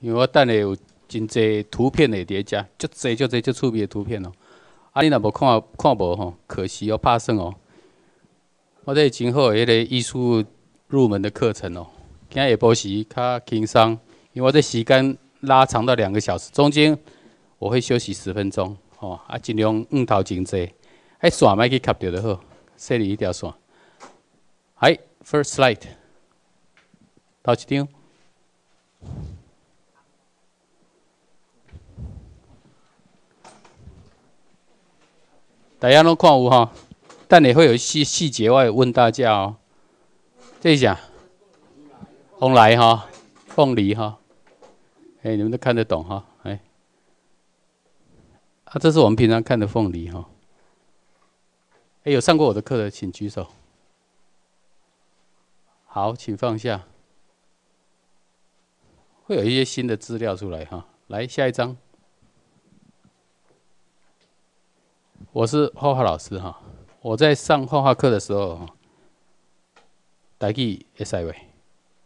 因为我等下有真济图片会叠加，足多足多足趣味的图片哦。啊，你若无看看无吼，可惜哦，拍算哦。我这真好迄个艺术入门的课程哦，今日也不时较轻松，因为我这时间拉长到两个小时，中间我会休息十分钟哦，啊，尽量硬头真济，迄线麦去卡着就好，设立一条线。哎，First slide，头一张。大家拢看有哈，但你会有细细节，我问大家哦。这一下，凤梨哈，凤梨哈，哎，你们都看得懂哈，哎，啊，这是我们平常看的凤梨哈。哎，有上过我的课的，请举手。好，请放下。会有一些新的资料出来哈，来下一张。我是画画老师哈，我在上画画课的时候，大家会使袂？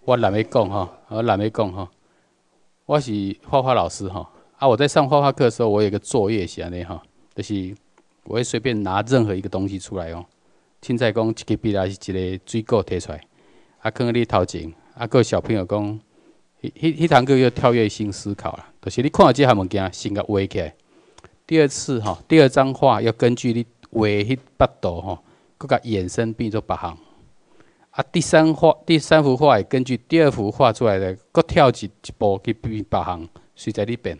我懒得讲哈，我懒得讲哈，我是画画老师哈。啊，我在上画画课的时候，我有一个作业写尼哈，就是我会随便拿任何一个东西出来哦，凊彩讲一支笔，啊，是一个水果摕出来。啊，可能你头前啊，各小朋友讲，迄、迄堂课要跳跃性思考啦，就是你看到这项物件，性格画起来。第二次哈，第二张画要根据你画迄八朵哈，佫甲衍生变做八行。啊，第三画，第三幅画也根据第二幅画出来的，佫跳一一步去变八行，随在你变。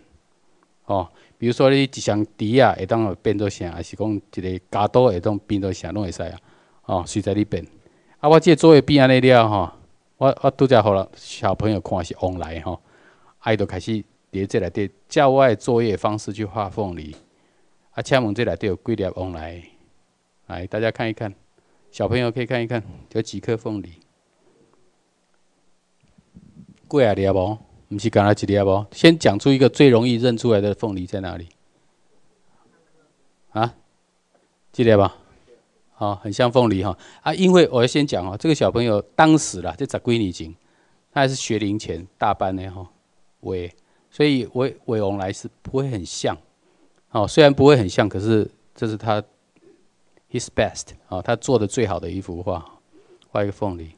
哦，比如说你一双笛啊，会当变做啥？还是讲一个加刀会当变做啥拢会使啊？哦，随在你变。啊，我即个做会变安尼了吼，我我拄则互了小朋友看是往来啊爱都开始。叠再来叠，校外作业方式去画凤梨。啊，请问这里叠有几粒？往来，来大家看一看，小朋友可以看一看，有几颗凤梨？贵啊，粒哦？不是干啦，几粒哦？先讲出一个最容易认出来的凤梨在哪里？啊？记得吧？好，很像凤梨哈。啊，因为我要先讲哦，这个小朋友当时啦，就才闺女经，他还是学龄前大班的哈。喂。所以伟伟翁来是不会很像，哦，虽然不会很像，可是这是他 his best 哦，他做的最好的一幅画，画一个凤梨。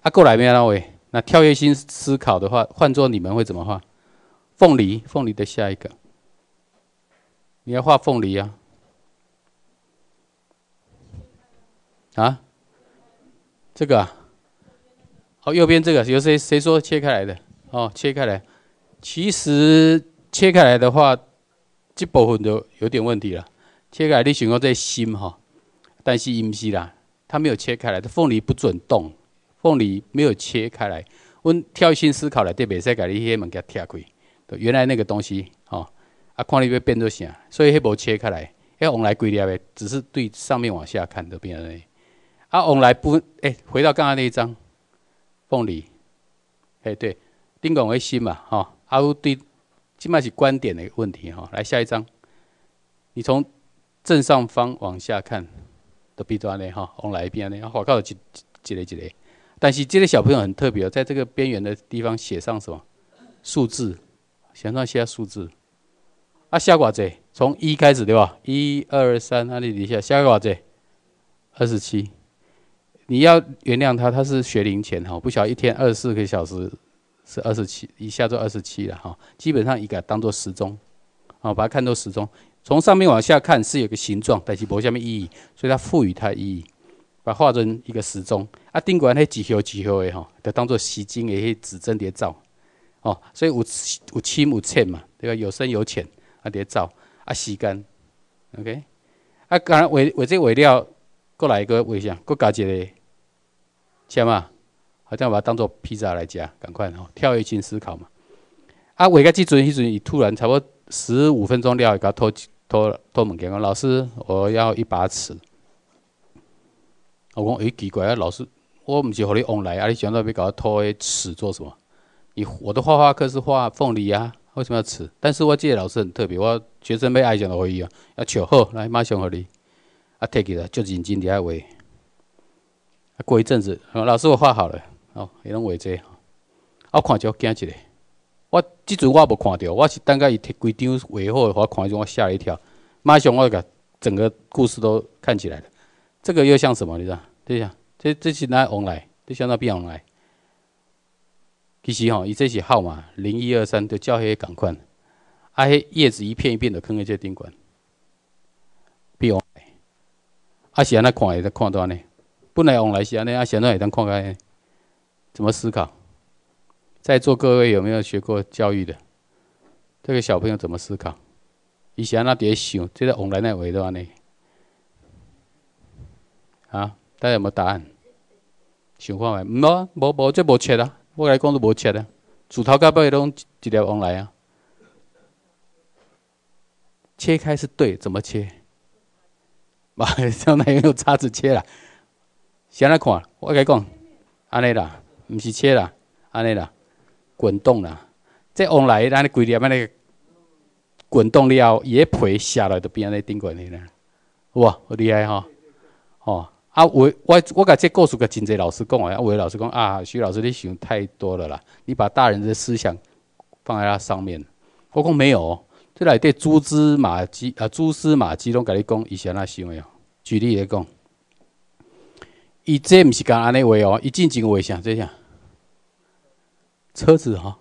啊，过来，没有那位。那跳跃性思考的话，换做你们会怎么画？凤梨，凤梨的下一个，你要画凤梨啊？啊？这个啊？好，右边这个，有谁谁说切开来的？哦，切开来。其实切开来的话，这部分就有点问题了。切开来你想要在心哈，但是不是啦？它没有切开来，凤梨不准动。凤梨没有切开来，我跳心思考了，对，袂使改你迄个物件拆开。原来那个东西吼，啊，看你要变做啥，所以迄无切开来，要往来归粒诶，只是对上面往下看都变了。啊，往来不诶回到刚刚那一张凤梨，诶对，丁管为心嘛哈。啊，对，起码是观点的一个问题哈。来下一张，你从正上方往下看，的弊端呢哈，往哪一边嘞？我告诉你，几几嘞几嘞。但是这个小朋友很特别，在这个边缘的地方写上什么数字？写上些数字。啊，下个哇子，从一开始对吧？一二三，那你底下下个哇子，二十七。你要原谅他，他是学龄前哈，不晓得一天二十四个小时。是二十七，以下就二十七了哈。基本上一个当做时钟，啊，把它看作时钟。从上面往下看是有个形状，但是无下面意义，所以它赋予它意义，把画成一个时钟。啊，定管那几厚几厚的哈，就当做时金，也迄指针叠造。哦，所以有有深有浅嘛，对吧？有深有浅，啊叠造，啊时间。OK。啊，刚为为这为了过来一个为啥？搁加一个，切嘛。好像把它当做披萨来夹，赶快哦！跳跃性思考嘛。啊，我个即阵迄阵，你突然差不多十五分钟了，伊搞偷偷偷门进来，老师，我要一把尺。我讲咦，奇怪啊，老师，我毋是互你往来啊，你想到要搞偷尺做什么？你我的画画课是画凤梨啊，为什么要尺？但是我记个老师很特别，我学生要爱讲的回忆啊，要笑好来马上互梨，啊，退去了，就认真伫遐画。啊，过一阵子，老师，我画好了。哦，伊拢画这，我看着惊一下。我即阵我无看到，我是等下伊摕几张画好的话，看伊种我吓一跳。马上我讲整个故事都看起来了，这个又像什么？你知？对下，这这是哪往来？这像那变往来。其实吼，伊这是号码零一二三就叫个港款，啊迄叶子一片一片的坑在这顶管，变往来，啊是安尼看会得看多呢？本来往来是安尼，啊现在会当看开。怎么思考？在座各位有没有学过教育的？这个小朋友怎么思考？以前那底想，这个往来奈的话呢？啊，大家有有答案？想看下，唔咯，无无即无切啦，我来讲都无切的。猪头到尾拢一一条往来啊？切开是对，怎么切？嘛，将来用叉子切啦。先来看，我来讲，安尼啦。毋是切啦，安尼啦，滚动啦，即往来安尼龟裂，安尼滚动了后，一皮下来就变安尼顶滚去啦，好厉害吼！哦，啊，我我我甲这故事甲真济老师讲啊，有位老师讲啊，徐老师你想太多了啦，你把大人的思想放在他上面，我讲没有，这内底蛛丝马迹啊，蛛丝马迹拢甲你讲伊是安那想的哦，举例来讲，伊这毋是讲安尼话哦，伊正经话像这啥？车子哈，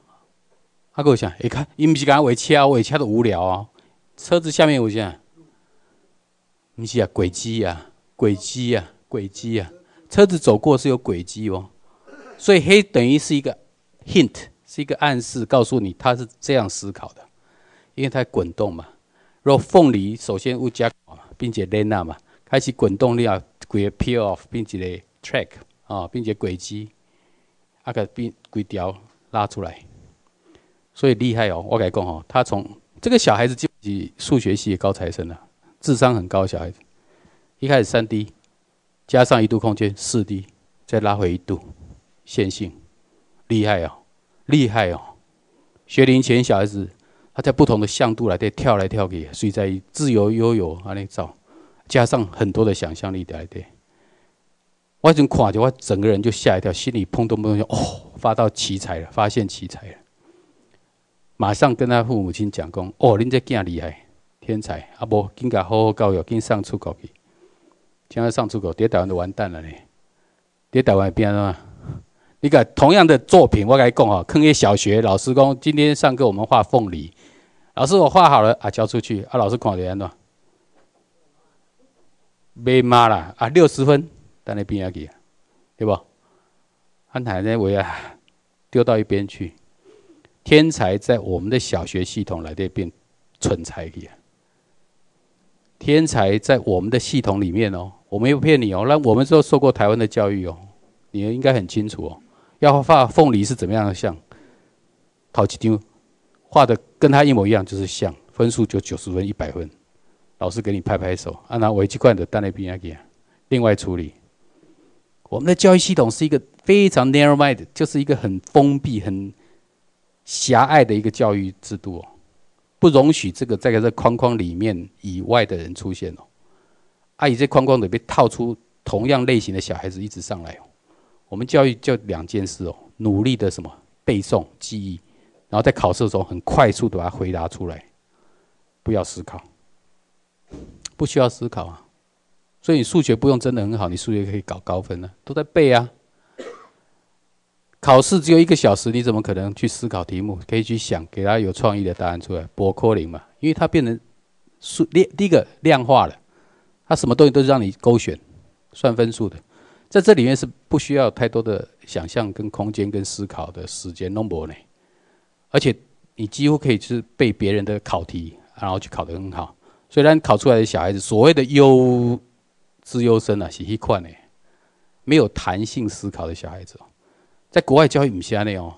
阿哥想，你看，伊不是讲车啊，我车都无聊哦。车子下面有啥？毋是啊，轨迹啊，轨迹啊，轨迹啊。车子走过是有轨迹哦，所以黑等于是一个 hint，是一个暗示，告诉你他是这样思考的。因为它滚动嘛，若凤梨首先物价，并且 l e n 嘛，开启滚动力啊，轨 a p e 并且 track 啊，并且轨迹，啊个并轨条。拉出来，所以厉害哦！我你讲哦，他从这个小孩子就是数学系高材生了，智商很高。小孩子一开始三 D，加上一度空间四 D，再拉回一度，线性，厉害哦，厉害哦！学龄前小孩子他在不同的向度来在跳来跳去，所以在自由悠游啊那找，加上很多的想象力的，对？我经看着我整个人就吓一跳，心里砰咚砰咚，哦，发到奇才了，发现奇才了，马上跟他父母亲讲：“公，哦，恁这囝厉害，天才，阿不，应该好好教育，跟上出国去，将来上出国，跌台湾就完蛋了呢。跌台湾变什么？你看同样的作品，我来讲哈，坑一小学老师公，今天上课我们画凤梨，老师我画好了啊，交出去，阿老师看到安怎？没嘛啦，啊，六十分。”但那不要给，对不？安奶呢我啊，丢到一边去。天才在我们的小学系统里边变蠢材去。天才在我们的系统里面哦，我没有骗你哦。那我们说受过台湾的教育哦，你应该很清楚哦。要画凤梨是怎么样的像？好几丢画的跟他一模一样就是像，分数就九十分一百分，老师给你拍拍手。啊，那违纪犯的，但那不要给，另外处理。我们的教育系统是一个非常 narrow mind，就是一个很封闭、很狭隘的一个教育制度哦，不容许这个在这个框框里面以外的人出现哦。而在框框里被套出同样类型的小孩子一直上来哦。我们教育就两件事哦，努力的什么背诵记忆，然后在考试的时候很快速的把它回答出来，不要思考，不需要思考啊。所以你数学不用真的很好，你数学可以搞高分呢，都在背啊。考试只有一个小时，你怎么可能去思考题目？可以去想，给他有创意的答案出来。博科林嘛，因为它变成数列，第一个量化了，它什么东西都是让你勾选，算分数的，在这里面是不需要太多的想象、跟空间、跟思考的时间弄不呢。而且你几乎可以是背别人的考题，然后去考得很好。虽然考出来的小孩子所谓的优。资优生啊，是迄块呢，没有弹性思考的小孩子哦，在国外教育唔像呢哦。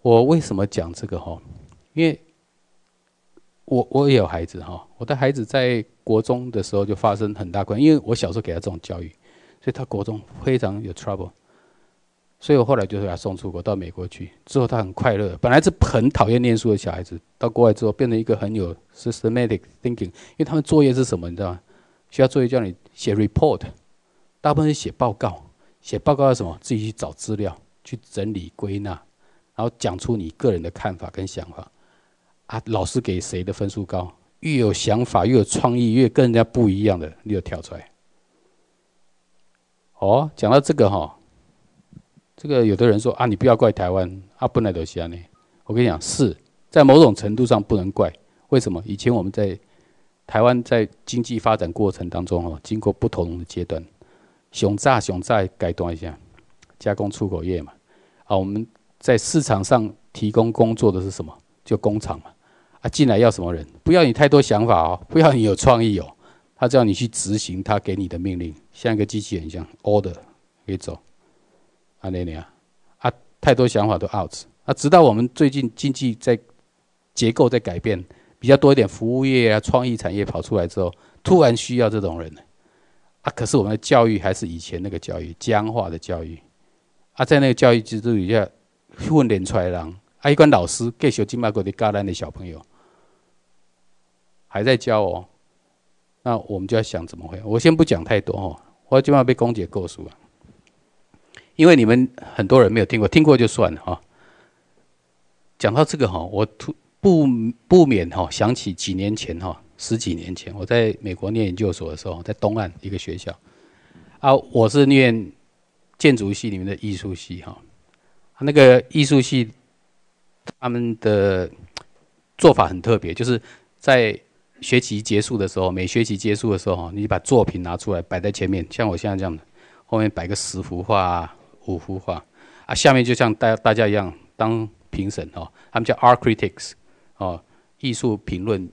我为什么讲这个哈？因为，我我也有孩子哈，我的孩子在国中的时候就发生很大关，因为我小时候给他这种教育，所以他国中非常有 trouble，所以我后来就是把他送出国到美国去，之后他很快乐。本来是很讨厌念书的小孩子，到国外之后变成一个很有 systematic thinking，因为他们作业是什么，你知道吗？需要作业叫你写 report，大部分是写报告，写报告要什么？自己去找资料，去整理归纳，然后讲出你个人的看法跟想法。啊，老师给谁的分数高？越有想法，越有创意，越跟人家不一样的，你就跳出来。哦，讲到这个哈，这个有的人说啊，你不要怪台湾啊，本来德是啊呢。我跟你讲，是在某种程度上不能怪。为什么？以前我们在。台湾在经济发展过程当中哦，经过不同的阶段，熊炸熊炸改端一下，加工出口业嘛，啊，我们在市场上提供工作的是什么？就工厂嘛，啊，进来要什么人？不要你太多想法哦，不要你有创意哦，他叫你去执行他给你的命令，像一个机器人一样，order，可以走，啊，那啊，啊，太多想法都 out，啊，直到我们最近经济在结构在改变。比较多一点服务业啊，创意产业跑出来之后，突然需要这种人了啊！可是我们的教育还是以前那个教育，僵化的教育啊，在那个教育制度底下训练出来人啊，一关老师给续金马国的教咱的小朋友还在教哦，那我们就要想怎么回我先不讲太多哦，我今晚被公姐告诉了，因为你们很多人没有听过，听过就算了哈。讲到这个哈，我突。不不免哈，想起几年前哈，十几年前我在美国念研究所的时候，在东岸一个学校啊，我是念建筑系里面的艺术系哈，那个艺术系他们的做法很特别，就是在学期结束的时候，每学期结束的时候你把作品拿出来摆在前面，像我现在这样的，后面摆个十幅画、五幅画啊，下面就像大大家一样当评审哈，他们叫 art critics。哦，艺术评论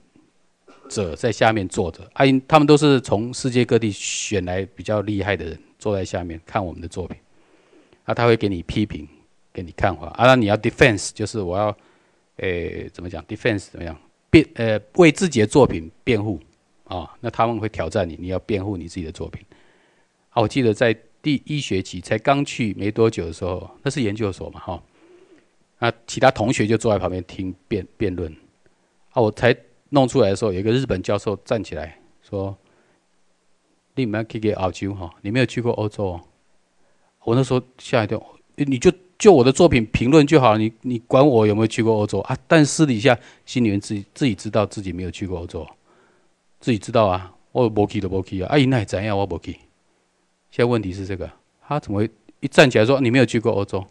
者在下面坐着，啊，他们都是从世界各地选来比较厉害的人，坐在下面看我们的作品。啊，他会给你批评，给你看法。啊，那你要 defense，就是我要，诶，怎么讲 defense？怎么样辩？呃，为自己的作品辩护。啊，那他们会挑战你，你要辩护你自己的作品。啊，我记得在第一学期才刚去没多久的时候，那是研究所嘛，哈。那其他同学就坐在旁边听辩辩论，啊，我才弄出来的时候，有一个日本教授站起来说：“你们去给澳洲哈，你没有去过欧洲哦。”我那时候吓一跳，你就就我的作品评论就好了，你你管我有没有去过欧洲啊？但私底下心里面自己自己知道自己没有去过欧洲，自己知道啊，我不去的，不去啊。阿英那怎样？我不去。现在问题是这个，他怎么一站起来说你没有去过欧洲？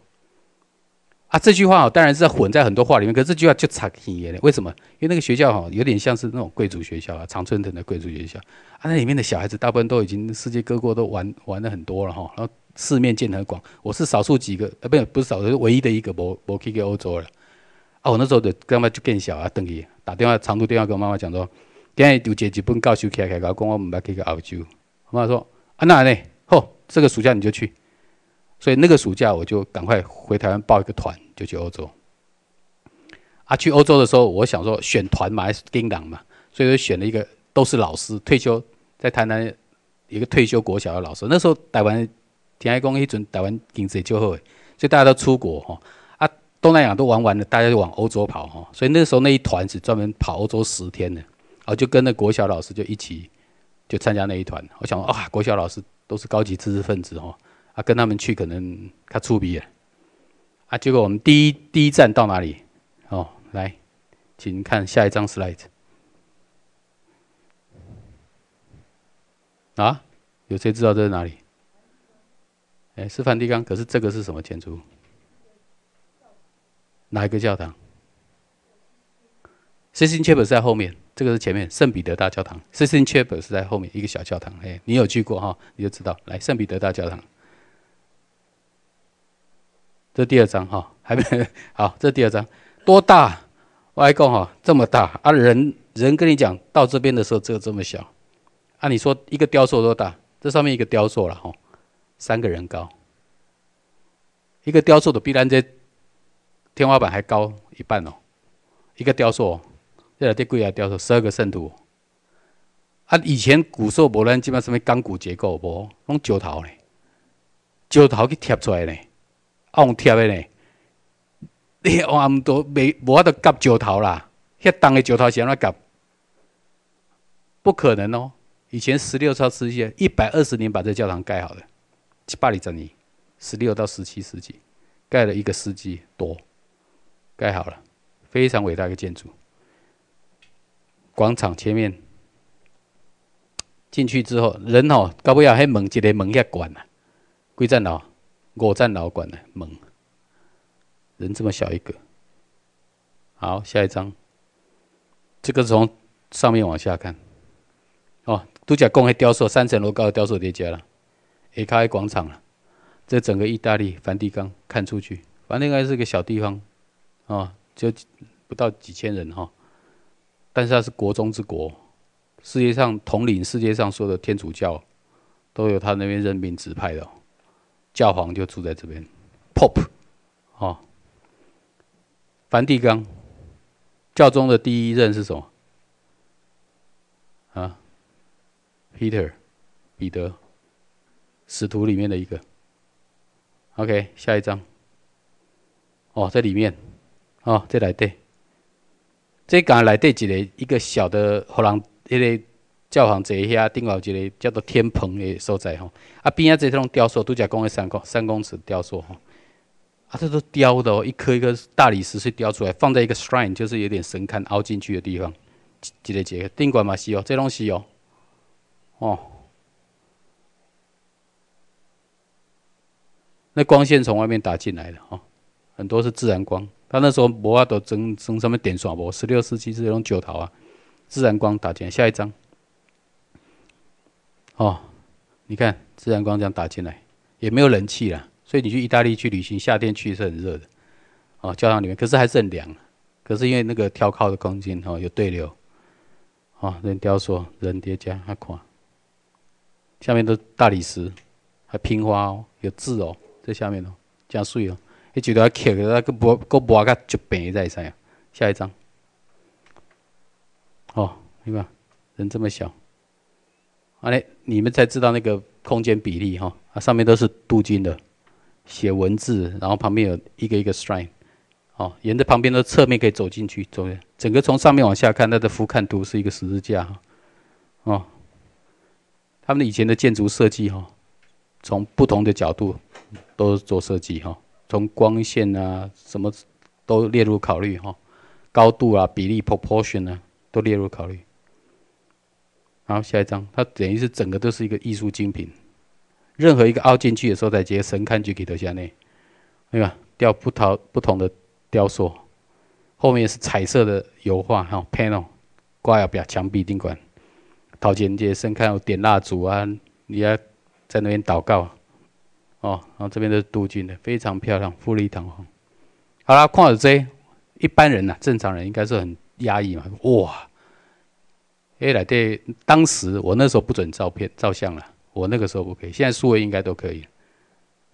啊，这句话哦，当然是混在很多话里面。可是这句话就差很远了，为什么？因为那个学校哈，有点像是那种贵族学校啊，常春藤的贵族学校。啊，那里面的小孩子大部分都已经世界各国都玩玩的很多了哈，然后四面见很广。我是少数几个，呃，不，不是少数，唯一的一个博博去欧洲了。啊，我那时候的干嘛就更小啊，等于打电话长途电话跟妈妈讲说，今天有借日本教授客客搞，我唔要去个澳洲。妈妈说，啊那呢？吼，这个暑假你就去。所以那个暑假，我就赶快回台湾报一个团，就去欧洲。啊，去欧洲的时候，我想说选团，嘛，还西丁党嘛，所以就选了一个都是老师，退休在台南一个退休国小的老师。那时候台湾田爱公一准台湾经济就后，所以大家都出国哈。啊，东南亚都玩完了，大家就往欧洲跑哈。所以那时候那一团是专门跑欧洲十天的，然后就跟那国小老师就一起就参加那一团。我想啊，国小老师都是高级知识分子哈。啊，跟他们去可能他出鼻了。啊，结果我们第一第一站到哪里？哦，来，请看下一张 slide。啊，有谁知道这是哪里？哎，是梵蒂冈，可是这个是什么建筑？哪一个教堂？Sistine Chapel 是在后面，这个是前面圣彼得大教堂。Sistine Chapel 是在后面一个小教堂，哎，你有去过哈，你就知道。来，圣彼得大教堂。这第二张哈，还没好。这第二张多大？我来讲哈，这么大啊！人人跟你讲，到这边的时候只有这么小。按你说，一个雕塑多大？这上面一个雕塑了哈，三个人高。一个雕塑的比咱这天花板还高一半哦。一个雕塑，这在贵啊，雕塑十二个圣徒。啊，以前古兽不然基本上什钢骨结构无，弄砖头嘞，砖头去贴出来嘞。往贴的呢？你往阿姆都未无法度夹石头啦，遐重的石头是安怎夹？不可能哦！以前十六、十七期，一百二十年把这教堂盖好了，七八二十年，十六到十七世纪盖了一个世纪多，盖好了，非常伟大的建筑。广场前面进去之后，人哦，搞不要遐门一个门遐关呐，规阵哦。我站老馆呢，猛！人这么小一个，好，下一张。这个从上面往下看，哦，都假工的雕塑，三层楼高的雕塑叠加了，也开广场了。这整个意大利梵蒂冈看出去，梵蒂冈是个小地方啊，就不到几千人哈。但是它是国中之国，世界上统领世界上所有的天主教，都有他那边人民指派的。教皇就住在这边，Pop，哦，梵蒂冈，教宗的第一任是什么？啊，Peter，彼得，使徒里面的一个。OK，下一张，哦，在里面，哦，在来对，这刚来对几个？一个小的荷兰个。教堂在遐顶有一个叫做天棚的所在吼。啊，边啊这种雕塑都则讲的三公三公尺雕塑吼。啊，它都雕的哦，一颗一颗大理石是雕出来，放在一个 shrine 就是有点神龛凹进去的地方。一个一个？顶管嘛是哦，这东西哦，哦，那光线从外面打进来的哦，很多是自然光。他那时候无啊，都装装什么电刷无，十六世纪这种酒头啊，自然光打进。来，下一张。哦，你看自然光这样打进来，也没有人气了。所以你去意大利去旅行，夏天去是很热的。哦，教堂里面可是还是很凉。可是因为那个挑靠的空间哦，有对流。哦，人雕塑，人叠加还看，下面都大理石，还拼花哦，有字哦，在下面哦，加水哦。一都要刻个那个薄，够薄个就平在上。下一张。哦，你看，人这么小。哎，你们才知道那个空间比例哈，啊上面都是镀金的，写文字，然后旁边有一个一个 shrine，哦，沿着旁边的侧面可以走进去，走整个从上面往下看，它的俯瞰图是一个十字架，哦，他们以前的建筑设计哈，从不同的角度都做设计哈，从光线啊什么都列入考虑哈，高度啊比例 proportion 啊都列入考虑。然后下一张，它等于是整个都是一个艺术精品，任何一个凹进去的候，在街，神龛就给以下内，对吧？雕葡萄不同的雕塑，后面是彩色的油画哈，panel 挂在壁墙壁顶管，陶前这些神龛有点蜡烛啊，你要在那边祷告，哦，然后这边都是镀金的，非常漂亮，富丽堂皇。好啦，看到这一般人呐，正常人应该是很压抑嘛，哇！哎，来对，当时我那时候不准照片、照相了，我那个时候不可以，现在数位应该都可以。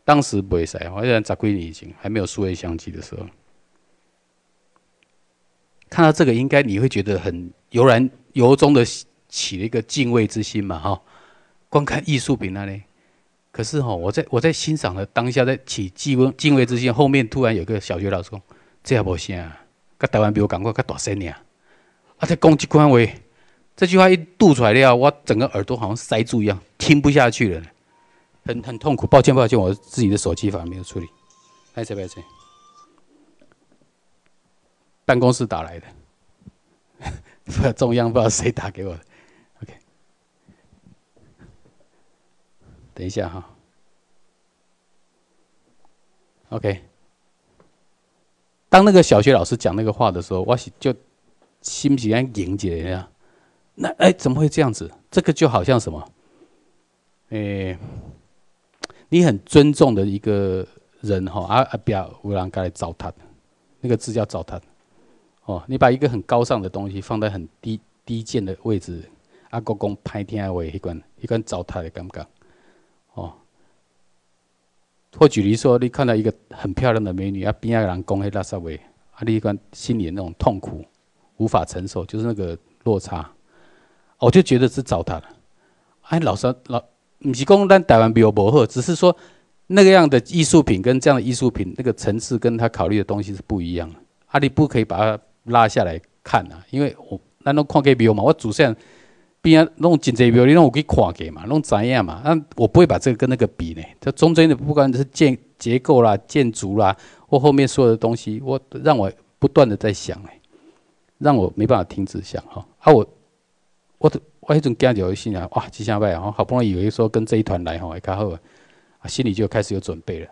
当时不会塞，我现在归你已经还没有数位相机的时候，看到这个应该你会觉得很悠然由衷的起了一个敬畏之心嘛，哈。光看艺术品那里，可是哈，我在我在欣赏的当下，在起敬畏敬畏之心，后面突然有个小学老师讲：“这也行啊，跟台湾比我感觉较大声点，啊，且讲这款话。这句话一读出来的话，我整个耳朵好像塞住一样，听不下去了，很很痛苦。抱歉，抱歉，我自己的手机反而没有处理。拍谁？拍谁？办公室打来的，中央不知道谁打给我。OK，等一下哈。OK，当那个小学老师讲那个话的时候，我就心不里面迎接一下。那哎，怎么会这样子？这个就好像什么？哎，你很尊重的一个人哈，啊啊，不要乌兰盖糟蹋他。那个字叫糟蹋哦，你把一个很高尚的东西放在很低低贱的位置，阿狗公拍天阿伟一关一关糟蹋的，感觉。哦，或举例说，你看到一个很漂亮的美女，啊，边下个人工黑拉萨维，啊，你一关心里那种痛苦无法承受，就是那个落差。我就觉得是找他了。哎，老师，老，不是讲咱台湾比较博贺，只是说那个样的艺术品跟这样的艺术品，那个层次跟他考虑的东西是不一样的。啊，你不可以把它拉下来看啊，因为我咱都看过比嘛，我祖先边竟那种精致比，那种我去看过嘛，弄知影嘛，那我不会把这个跟那个比呢。这中间的不管是建结构啦、建筑啦，或后面说的东西，我让我不断的在想哎，让我没办法停止想哈。啊我。我我迄阵见到有信人，哇，吉祥物啊！好不容易有一说跟这一团来吼，也较好，啊，心里就开始有准备了。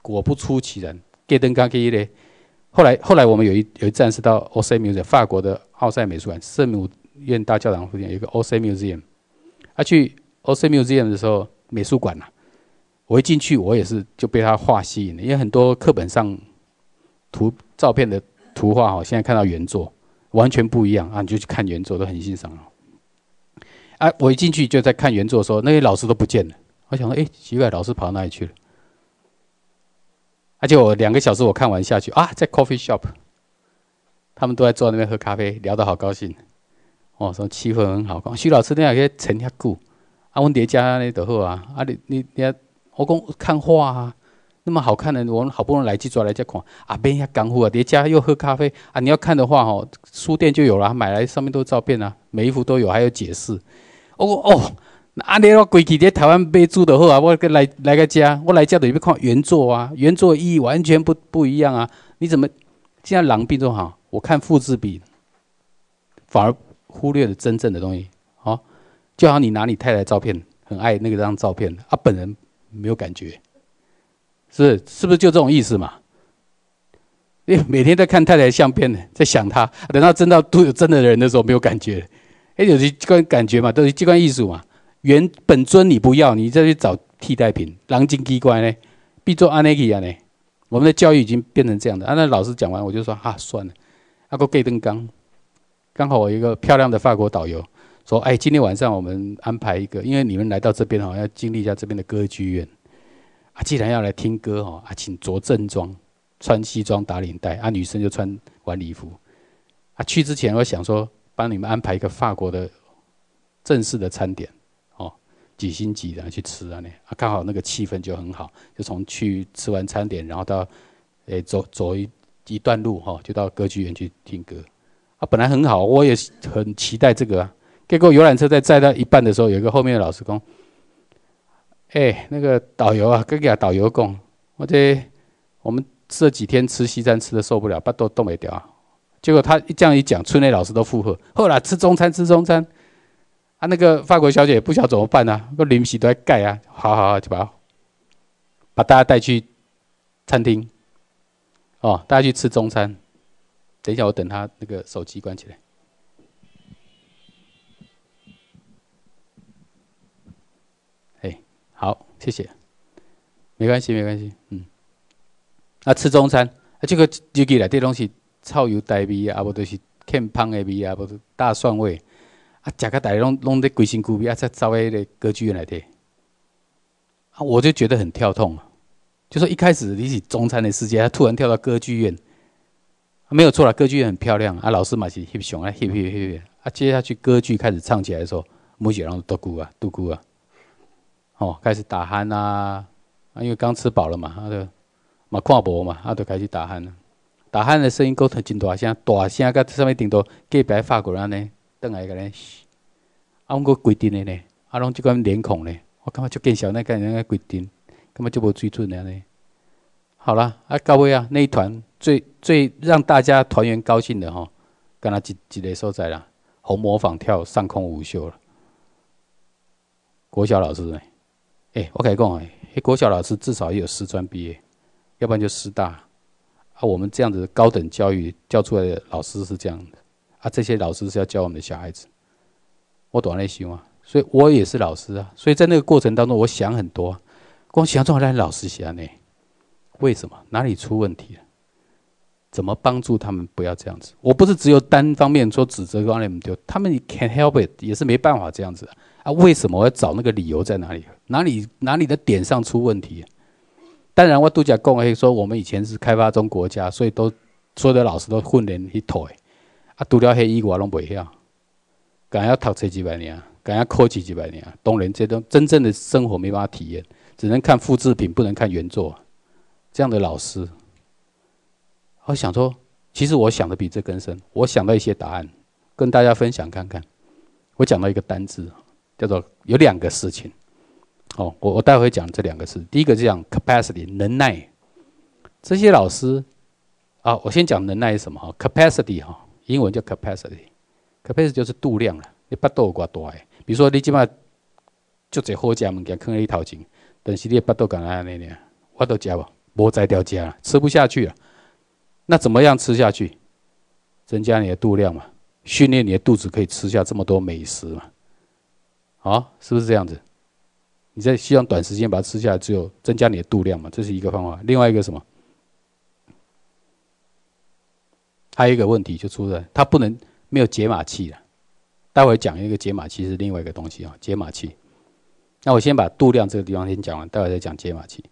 果不出其然，隔灯刚开咧。后来后来我们有一有一站是到奥赛美术法国的奥赛美术馆，圣母院大教堂附近有一个奥赛美术馆。去奥赛美术的时候，美术馆呐，我一进去，我也是就被他画吸引了，因为很多课本上图照片的图画哈，现在看到原作，完全不一样啊！你就去看原作，都很欣赏了。啊，我一进去就在看原作，的时候，那些老师都不见了。我想说，哎，奇怪，老师跑到哪里去了？而且我两个小时我看完下去啊，在 coffee shop，他们都在坐那边喝咖啡，聊得好高兴。哦，说气氛很好。徐老师那样可以沉下顾，阿温迪家那都好啊。啊，你你你，我讲看画啊，那么好看的，我们好不容易来这抓来这看，啊，边下功夫啊，迪家又喝咖啡啊。你要看的话，哦，书店就有了，买来上面都是照片啊，每一幅都有，还有解释。哦哦，那阿你话归去在台湾买住的好啊，我来来个家，我来家的里面看原作啊，原作意义完全不不一样啊。你怎么现在狼鼻这好？我看复制品反而忽略了真正的东西。好，就好像你拿你太太照片，很爱那个张照片，啊，本人没有感觉，是是不是就这种意思嘛？你每天在看太太相片呢，在想她，等到真到都有真的人的时候，没有感觉。哎，就是这关感觉嘛，都是这关艺术嘛。原本尊你不要，你再去找替代品。狼精机关呢，必做安内基啊呢。我们的教育已经变成这样的啊。那老师讲完，我就说啊，算了。阿哥盖灯刚，刚好我一个漂亮的法国导游说，哎，今天晚上我们安排一个，因为你们来到这边哦，要经历一下这边的歌剧院啊。既然要来听歌哦，啊，请着正装，穿西装打领带，啊，女生就穿晚礼服。啊，去之前我想说。帮你们安排一个法国的正式的餐点，哦，几星级的去吃啊？呢，刚好那个气氛就很好。就从去吃完餐点，然后到诶走走一一段路哈，就到歌剧院去听歌。啊，本来很好，我也很期待这个。啊。结果游览车在载到一半的时候，有一个后面的老师公，哎，那个导游啊，跟给导游讲，我这我们这几天吃西餐吃的受不了，把都冻没掉。结果他这样一讲，村内老师都附和。后来吃中餐，吃中餐。啊，那个法国小姐不晓怎么办呢？个临时都在盖啊，好好好，就把把大家带去餐厅，哦，大家去吃中餐。等一下，我等他那个手机关起来。哎，好，谢谢，没关系，没关系，嗯。啊，吃中餐，啊，这个日记来，这东西。臭油呆味啊，无就是欠芳的味啊，无大蒜味啊，食个大家拢拢伫规身躯味啊，才走迄个歌剧院来底，啊，我就觉得很跳痛啊，就说一开始你是中餐的世界，他突然跳到歌剧院，没有错啦，歌剧院很漂亮啊，老师嘛是翕相啊翕翕翕啊，接下去歌剧开始唱起来的时候，木雪郎独孤啊独孤啊，哦开始打鼾啊啊，因为刚吃饱了嘛，啊就嘛看无嘛，啊就开始打鼾了。大汉的声音通真大声，大声，甲上面顶多隔白法国人呢，邓来个咧。阮国规定的呢，阿拢即款脸孔呢，我感觉就见小？那个人个规定，感觉就无水准安尼。好了，啊到位啊，那一团最最让大家团员高兴的吼，敢若一一个所在啦，红模仿跳上空舞秀了。国小老师呢？诶，我甲你讲，诶，迄国小老师至少也有师专毕业，要不然就师大。啊，我们这样子高等教育教出来的老师是这样的，啊，这些老师是要教我们的小孩子。我懂了心希望，所以我也是老师啊，所以在那个过程当中，我想很多，光想做老师想呢，为什么哪里出问题了？怎么帮助他们不要这样子？我不是只有单方面说指责光让他们丢，他们 can help it 也是没办法这样子啊？为什么我要找那个理由在哪里？哪里哪里的点上出问题？当然，我拄假讲诶，说，我们以前是开发中国家，所以都，所有的老师都混连一讨诶。啊，除了黑以外拢袂晓，敢要读出几百年敢要科技几百年啊，东人这种真正的生活没办法体验，只能看复制品，不能看原作。这样的老师，我想说，其实我想的比这更深，我想到一些答案，跟大家分享看看。我讲到一个单字，叫做有两个事情。哦，我我待会讲这两个字，第一个是讲 capacity 能耐，这些老师啊，我先讲能耐是什么哈？capacity 哈，英文叫 capacity，capacity 就是度量了，你不都有寡大？比如说你即马就一好食物件，坑你头钱，但是你不都敢安尼呢？我都吃无，无再食吃，吃不下去啊。那怎么样吃下去？增加你的度量嘛，训练你的肚子可以吃下这么多美食嘛，啊，是不是这样子？你在希望短时间把它吃下来，只有增加你的度量嘛，这是一个方法。另外一个什么？还有一个问题就出在，它不能没有解码器了。待会讲一个解码器是另外一个东西啊，解码器。那我先把度量这个地方先讲完，待会再讲解码器。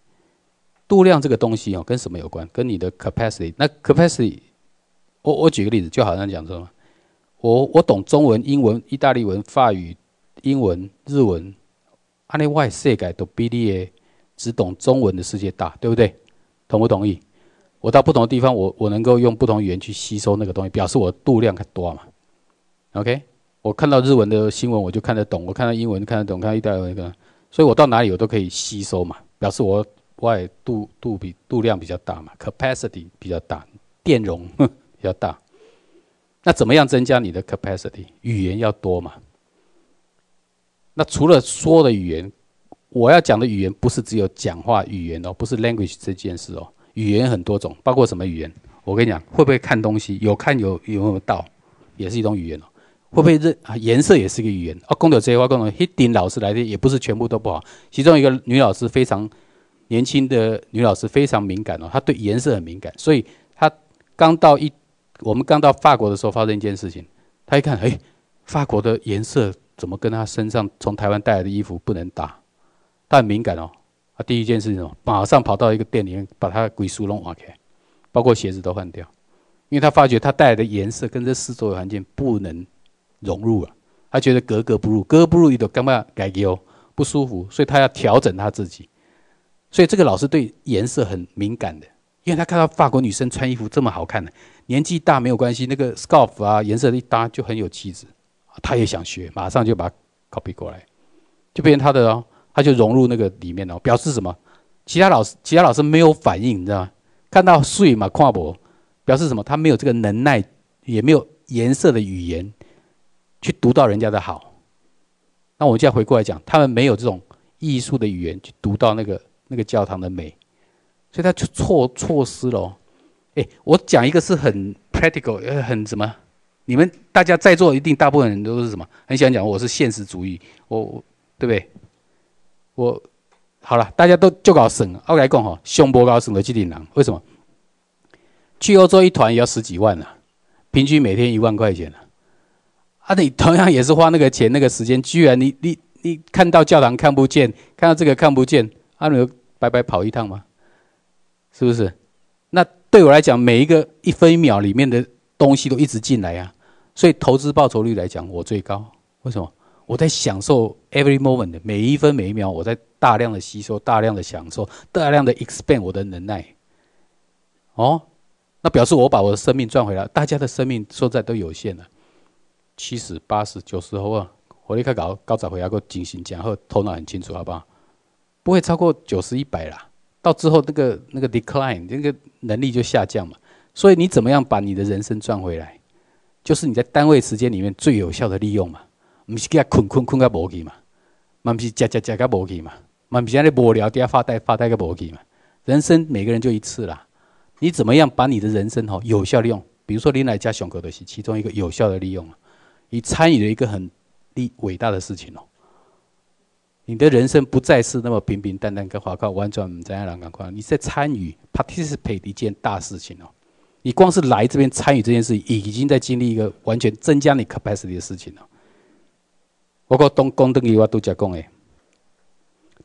度量这个东西哦，跟什么有关？跟你的 capacity。那 capacity，我我举个例子，就好像讲什么，我我懂中文、英文、意大利文、法语、英文、日文。阿内外世界都比你，只懂中文的世界大，对不对？同不同意？我到不同的地方，我我能够用不同语言去吸收那个东西，表示我度量很多嘛？OK？我看到日文的新闻我就看得懂，我看到英文看得懂，看到意大利文所以我到哪里我都可以吸收嘛，表示我外度度比度量比较大嘛，capacity 比较大，电容 比较大。那怎么样增加你的 capacity？语言要多嘛？那除了说的语言，我要讲的语言不是只有讲话语言哦，不是 language 这件事哦。语言很多种，包括什么语言？我跟你讲，会不会看东西？有看有有没有到，也是一种语言哦。会不会认啊？颜色也是一个语言哦。公导这些话，公 Hitting 老师来的也不是全部都不好。其中一个女老师非常年轻的女老师非常敏感哦，她对颜色很敏感，所以她刚到一我们刚到法国的时候发生一件事情，她一看哎，法国的颜色。怎么跟他身上从台湾带来的衣服不能搭？他很敏感哦。他第一件事情，马上跑到一个店里面，把他鬼书弄换开，包括鞋子都换掉，因为他发觉他带来的颜色跟这四周的环境不能融入了，他觉得格格不入，格格不入，你都干嘛改掉？不舒服，所以他要调整他自己。所以这个老师对颜色很敏感的，因为他看到法国女生穿衣服这么好看的，年纪大没有关系，那个 scarf 啊，颜色一搭就很有气质。他也想学，马上就把 copy 过来，就变成他的哦，他就融入那个里面了。表示什么？其他老师，其他老师没有反应，你知道吗？看到睡嘛，跨博，表示什么？他没有这个能耐，也没有颜色的语言去读到人家的好。那我们现在回过来讲，他们没有这种艺术的语言去读到那个那个教堂的美，所以他就错错失哦。哎，我讲一个是很 practical，呃，很什么？你们大家在座一定大部分人都是什么？很喜欢讲我是现实主义，我，我对不对？我好了，大家都就搞省。我来讲哈，胸脯高省的去点狼，为什么？去欧洲一团也要十几万啊，平均每天一万块钱啊。啊，你同样也是花那个钱那个时间，居然你你你看到教堂看不见，看到这个看不见，阿你白白跑一趟吗？是不是？那对我来讲，每一个一分一秒里面的东西都一直进来呀。所以投资报酬率来讲，我最高。为什么？我在享受 every moment 的每一分每一秒，我在大量的吸收、大量的享受、大量的 expand 我的能耐。哦，那表示我把我的生命赚回来。大家的生命说在都有限了，七十、八十、九十后啊，我立刻搞高早回啊，够精醒，讲后头脑很清楚，好不好？不会超过九十一百啦。到之后那个那个 decline，这个能力就下降嘛。所以你怎么样把你的人生赚回来？就是你在单位时间里面最有效的利用嘛，不是给他困困困个无期嘛，慢不是吃吃吃个无期嘛，慢不是在无聊底下发呆发呆个无期嘛。人生每个人就一次啦，你怎么样把你的人生哦有效利用？比如说你来加熊港的是其中一个有效的利用了，你参与了一个很力伟大的事情哦。你的人生不再是那么平平淡淡跟滑块婉转这样两感觉，你在参与 participate 一件大事情哦。你光是来这边参与这件事，已经在经历一个完全增加你 capacity 的事情了。包括东工、灯以外都假工，哎，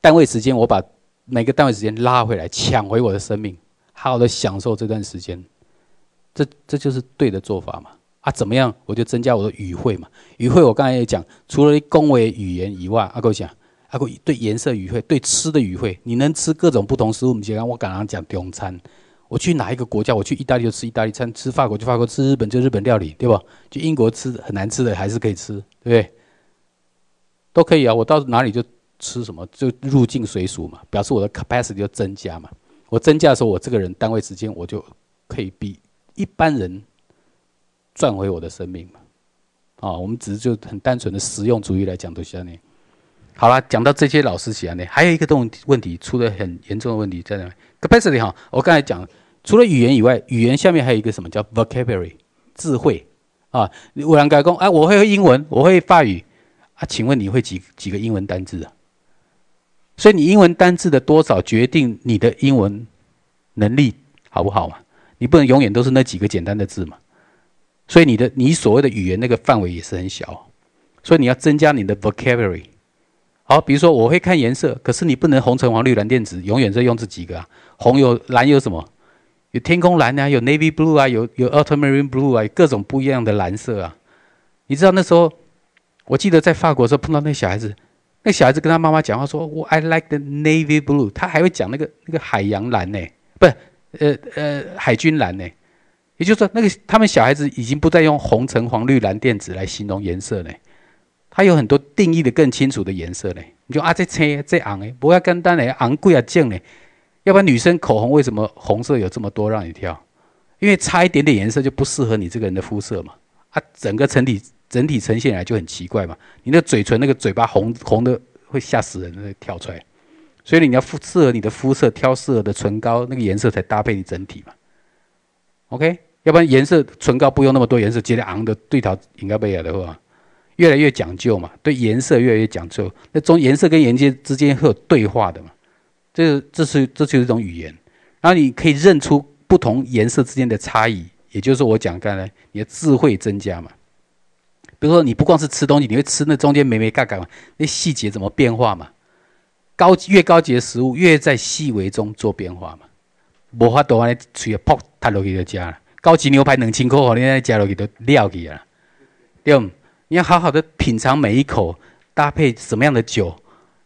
单位时间我把每个单位时间拉回来，抢回我的生命，好好的享受这段时间，这这就是对的做法嘛？啊，怎么样？我就增加我的语汇嘛？语汇我刚才也讲，除了工为语言以外，阿哥讲，阿哥对颜色语汇，对吃的语汇，你能吃各种不同食物？我们刚我刚刚讲中餐。我去哪一个国家？我去意大利就吃意大利餐，吃法国就法国吃，日本就日本料理，对吧？去英国吃很难吃的还是可以吃，对不对？都可以啊，我到哪里就吃什么，就入境随俗嘛，表示我的 capacity 就增加嘛。我增加的时候，我这个人单位时间我就可以比一般人赚回我的生命嘛。啊，我们只是就很单纯的实用主义来讲，都行呢。好了，讲到这些老师讲你还有一个东问题出了很严重的问题在哪里？capacity 哈，我刚才讲。除了语言以外，语言下面还有一个什么叫 vocabulary，智慧啊！我两刚公，哎，我会英文，我会法语啊，请问你会几几个英文单字啊？所以你英文单字的多少决定你的英文能力好不好嘛？你不能永远都是那几个简单的字嘛？所以你的你所谓的语言那个范围也是很小，所以你要增加你的 vocabulary。好，比如说我会看颜色，可是你不能红橙黄绿蓝靛紫，永远在用这几个啊？红有蓝有什么？有天空蓝啊，有 navy blue 啊，有有 ultramarine blue 啊，各种不一样的蓝色啊。你知道那时候，我记得在法国时候碰到那小孩子，那小孩子跟他妈妈讲话说：“我 I like the navy blue。”他还会讲那个那个海洋蓝呢，不是，呃呃，海军蓝呢。也就是说，那个他们小孩子已经不再用红、橙、黄、绿、蓝、靛、紫来形容颜色呢。他有很多定义的更清楚的颜色呢，就啊这青、这红的，不要简单嘞，昂贵啊，正嘞。要不然女生口红为什么红色有这么多让你挑？因为差一点点颜色就不适合你这个人的肤色嘛。啊，整个整体整体呈现来就很奇怪嘛。你的嘴唇那个嘴巴红红的会吓死人，那跳出来。所以你要肤适合你的肤色，挑适合的唇膏，那个颜色才搭配你整体嘛。OK，要不然颜色唇膏不用那么多颜色，直接昂的对调应该贝有的话，越来越讲究嘛。对颜色越来越讲究，那中颜色跟颜色之间会有对话的嘛？这这是这就是一种语言，然后你可以认出不同颜色之间的差异，也就是我讲刚才你的智慧增加嘛。比如说你不光是吃东西，你会吃那中间没没杠杠嘛，那细节怎么变化嘛？高越高级的食物越在细微中做变化嘛。无法多安尼随啊扑踏落去就吃啦。高级牛排两千块，你安尼吃落去都尿去啊。对唔？你要好好的品尝每一口，搭配什么样的酒，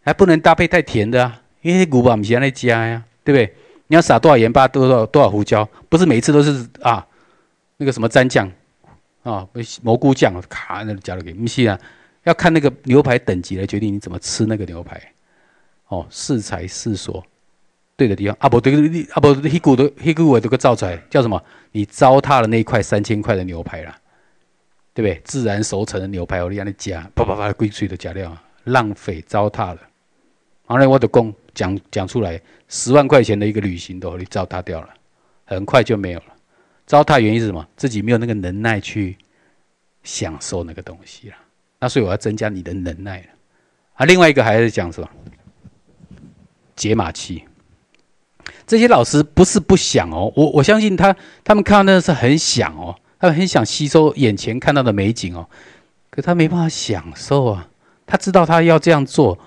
还不能搭配太甜的。黑骨吧，米西在加呀，对不对？你要撒多少盐巴，多少多少胡椒，不是每一次都是啊，那个什么蘸酱啊，蘑菇酱，咔，那加了给不是啊，要看那个牛排等级来决定你怎么吃那个牛排。哦，适才是说对的地方啊，不，对啊，不，黑骨的黑骨，我都个照出来叫什么？你糟蹋了那一块三千块的牛排了，对不对？自然熟成的牛排，我让你加，啪啪啪，滚水的加了，浪费糟蹋了。后来我就讲。讲讲出来，十万块钱的一个旅行都你糟蹋掉了，很快就没有了。糟蹋原因是什么？自己没有那个能耐去享受那个东西了。那所以我要增加你的能耐了。啊，另外一个还是讲什么？解码器。这些老师不是不想哦，我我相信他，他们看到那是很想哦，他们很想吸收眼前看到的美景哦，可他没办法享受啊。他知道他要这样做，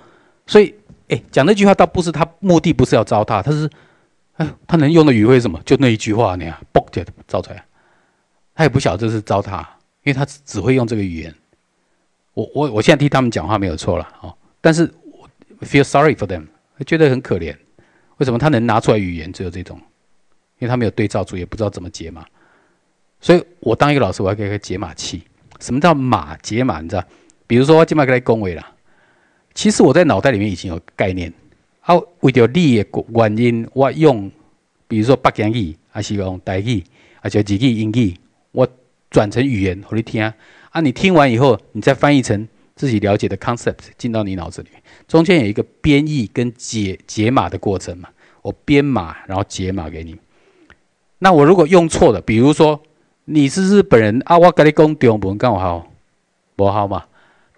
所以。哎，讲那句话倒不是他目的，不是要糟蹋，他是，哎，他能用的语汇什么？就那一句话那样，蹦就造出来。他也不晓得这是糟蹋，因为他只会用这个语言。我我我现在听他们讲话没有错了哦，但是我 feel sorry for them，觉得很可怜。为什么他能拿出来语言只有这种？因为他没有对照组，也不知道怎么解码。所以我当一个老师，我要给个解码器。什么叫码解码？你知道？比如说，今麦格来恭维了。其实我在脑袋里面已经有概念啊，为着你的原因，我用，比如说北京语，还是用台语，还是日语、英语，我转成语言给你听啊。你听完以后，你再翻译成自己了解的 concept 进到你脑子里。中间有一个编译跟解解码的过程嘛，我编码然后解码给你。那我如果用错了，比如说你是日本人啊，我跟你讲中文刚好不好嘛，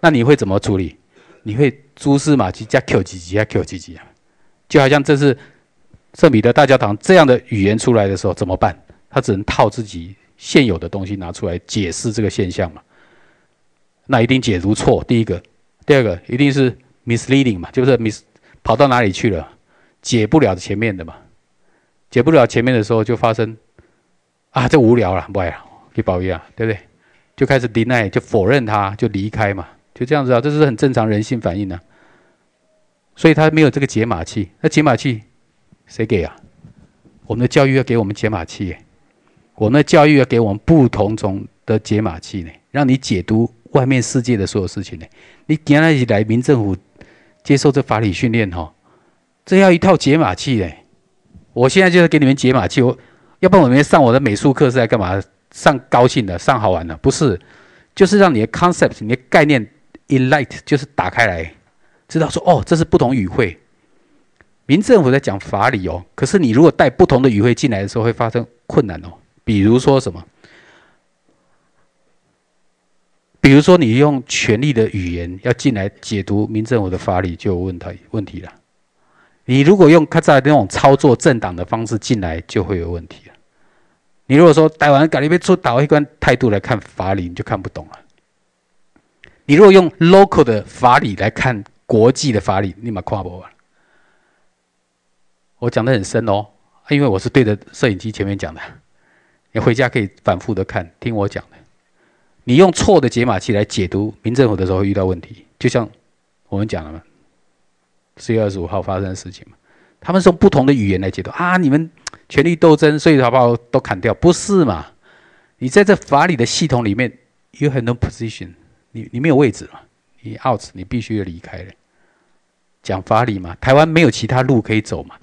那你会怎么处理？你会？蛛丝马迹加 Q 几级啊？Q 几级啊？就好像这是圣彼得大教堂这样的语言出来的时候怎么办？他只能套自己现有的东西拿出来解释这个现象嘛？那一定解读错，第一个，第二个一定是 misleading 嘛，就是 mis 跑到哪里去了？解不了前面的嘛？解不了前面的时候就发生啊，这无聊了，不爱了，给宝玉啊，对不对？就开始 deny，就否认他，就离开嘛，就这样子啊，这是很正常人性反应呢。所以他没有这个解码器，那解码器谁给啊？我们的教育要给我们解码器，我们的教育要给我们不同种的解码器呢，让你解读外面世界的所有事情呢。你今天一起来民政府接受这法理训练哈，这要一套解码器呢。我现在就是给你们解码器，我要不然我们上我的美术课是来干嘛？上高兴的，上好玩的，不是，就是让你的 concept，你的概念 enlight，就是打开来。知道说哦，这是不同语汇。民政府在讲法理哦，可是你如果带不同的语汇进来的时候，会发生困难哦。比如说什么？比如说你用权力的语言要进来解读民政府的法理，就有问题问题了。你如果用卡扎那种操作政党的方式进来，就会有问题了。你如果说带完改变出打一关态度来看法理，你就看不懂了。你如果用 local 的法理来看，国际的法理立马跨过我，我讲的很深哦，因为我是对着摄影机前面讲的。你回家可以反复的看听我讲的。你用错的解码器来解读民政府的时候会遇到问题，就像我们讲了嘛，四月二十五号发生的事情嘛。他们用不同的语言来解读啊，你们权力斗争，所以好不好都砍掉？不是嘛？你在这法理的系统里面有很多 position，你你没有位置了，你 out，你必须要离开了。讲法理嘛，台湾没有其他路可以走嘛，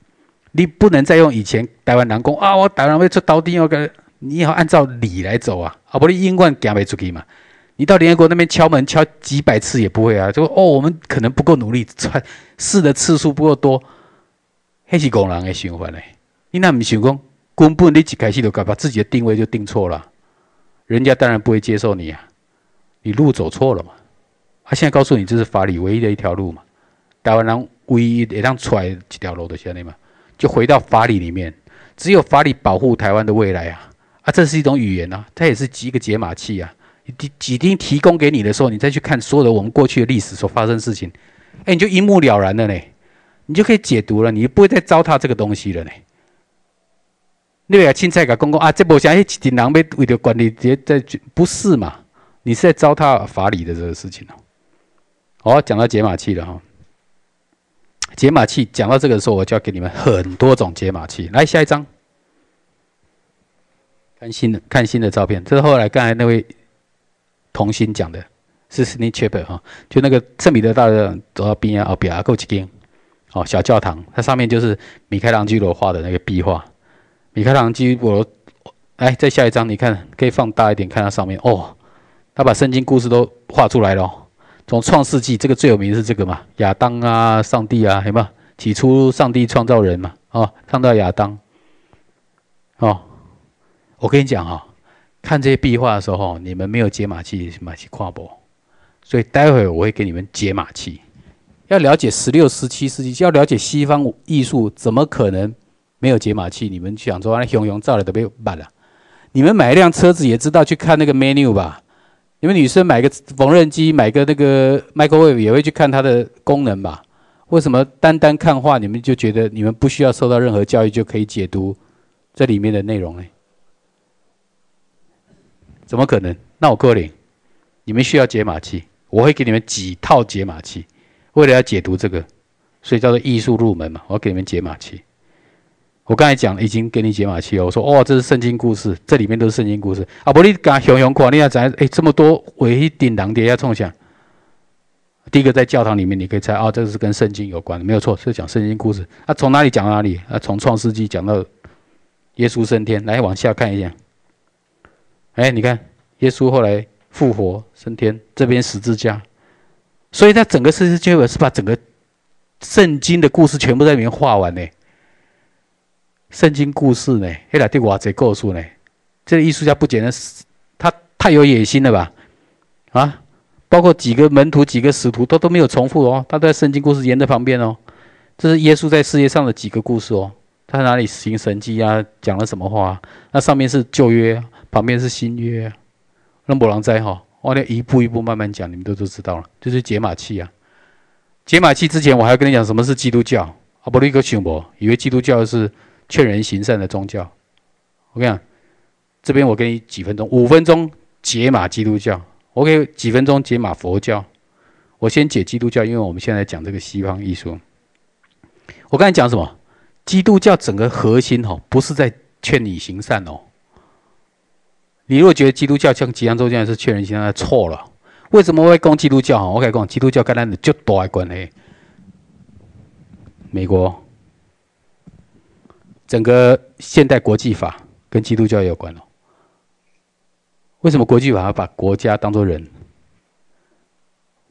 你不能再用以前台湾南工啊，我台湾会出刀钉，要跟你要按照理来走啊，啊不是英冠讲袂出去嘛，你到联合国那边敲门敲几百次也不会啊，就哦我们可能不够努力，试的次数不够多，还是个人的循环嘞，你那唔想讲，根本你一开始就该把自己的定位就定错了，人家当然不会接受你啊，你路走错了嘛，他现在告诉你这是法理唯一的一条路嘛。台湾人唯一一出来几条路的兄弟嘛，就回到法理里面，只有法理保护台湾的未来啊！啊，这是一种语言啊，它也是一个解码器啊。几几丁提供给你的时候，你再去看所有的我们过去的历史所发生事情，哎，你就一目了然了呢，你就可以解读了，你不会再糟蹋这个东西了呢。那个青菜给公公啊，这不像一人被为了管理直接在不是嘛？你是在糟蹋法理的这个事情哦。哦，讲到解码器了哈。解码器讲到这个的时候，我就要给你们很多种解码器。来，下一张，看新的，看新的照片。这是后来刚才那位童心讲的，是 Snitchip 哈，就那个圣彼得大教堂走到边啊，a r 啊，o l c 哦，小教堂，它上面就是米开朗基罗画的那个壁画。米开朗基罗，来，再下一张，你看，可以放大一点，看它上面哦，他把圣经故事都画出来了。从创世纪这个最有名是这个嘛，亚当啊，上帝啊，有没有？起初上帝创造人嘛，哦，创造亚当。哦，我跟你讲哈，看这些壁画的时候，你们没有解码器，买去跨播。所以待会我会给你们解码器。要了解十六、十七世纪，要了解西方艺术，怎么可能没有解码器？你们想说那熊熊照来得不办了。你们买一辆车子也知道去看那个 menu 吧？你们女生买个缝纫机，买个那个 microwave 也会去看它的功能吧？为什么单单看画，你们就觉得你们不需要受到任何教育就可以解读这里面的内容呢？怎么可能？那我可怜，你们需要解码器，我会给你们几套解码器，为了要解读这个，所以叫做艺术入门嘛，我给你们解码器。我刚才讲了，已经给你解码器了。我说，哦，这是圣经故事，这里面都是圣经故事。啊，不，你敢形容看，你要讲，哎，这么多，唯一顶堂的要冲向。第一个在教堂里面，你可以猜，啊，这个是跟圣经有关的，没有错，是讲圣经故事。那从哪里讲哪里？啊，从创世纪讲到耶稣升天，来往下看一下。哎，你看，耶稣后来复活升天，这边十字架。所以，他整个世字架是把整个圣经的故事全部在里面画完呢。圣经故事呢？迄来对我在告诉呢？这个艺术家不简单，他太有野心了吧？啊，包括几个门徒、几个使徒，他都没有重复哦，他都在圣经故事沿着旁边哦。这是耶稣在世界上的几个故事哦，他在哪里行神迹啊？讲了什么话？那上面是旧约，旁边是新约。那摩狼仔哈，我得一步一步慢慢讲，你们都都知道了，就是解码器啊。解码器之前我还跟你讲什么是基督教？阿伯利克星伯以为基督教是。劝人行善的宗教，我跟你讲，这边我给你几分钟，五分钟解码基督教。我给几分钟解码佛教。我先解基督教，因为我们现在讲这个西方艺术。我刚才讲什么？基督教整个核心哦，不是在劝你行善哦。你如果觉得基督教像吉洋宗这样是劝人行善，错了。为什么会攻基督教？哈，我可以讲，基督教跟咱有巨大的关系。美国。整个现代国际法跟基督教有关哦。为什么国际法要把国家当作人？